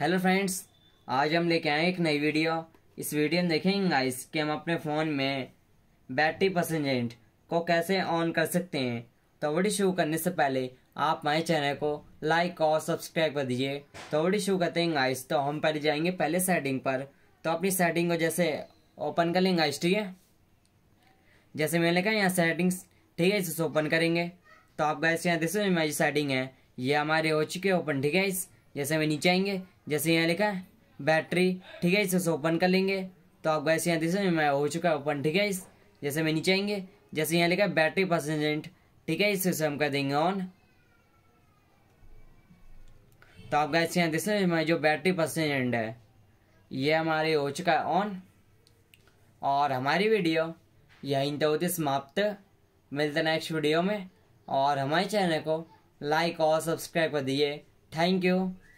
hello friends आज हम लेके आए एक नई वीडियो इस वीडियो में देखेंगे गाइस कि हम अपने फ़ोन में बैटरी पसेंजेंट को कैसे ऑन कर सकते हैं तो वीडियो शुरू करने से पहले आप हमारे चैनल को लाइक और सब्सक्राइब कर दीजिए तो वीडियो शुरू करते हैं गाइस तो हम पहले जाएंगे पहले सेटिंग पर तो अपनी सेटिंग को जैसे ओपन कर लेंगे गाइस ठीक है जैसे मैंने कहा यहाँ सेटिंग्स ठीक है इसे ओपन करेंगे तो आप गाइस यहाँ देखो सकते हमारी सेटिंग है ये हमारी हो चुकी है ओपन ठीक है इस जैसे हमें नीचे आएंगे जैसे यहाँ लिखा है बैटरी ठीक है इसे ओपन कर लेंगे तो आप वैसे यहाँ देख मैं हो चुका है ओपन ठीक है इस जैसे हमें नीचे आएंगे जैसे यहाँ लिखा है बैटरी परसेंट ठीक है इसे हम कर देंगे ऑन तो आप गैस यहाँ देख सकते जो बैटरी परसेंट है ये हमारे हो चुका है ऑन और हमारी वीडियो यहीं तो होती समाप्त मिलते नेक्स्ट वीडियो में और हमारे चैनल को लाइक और सब्सक्राइब कर दिए थैंक यू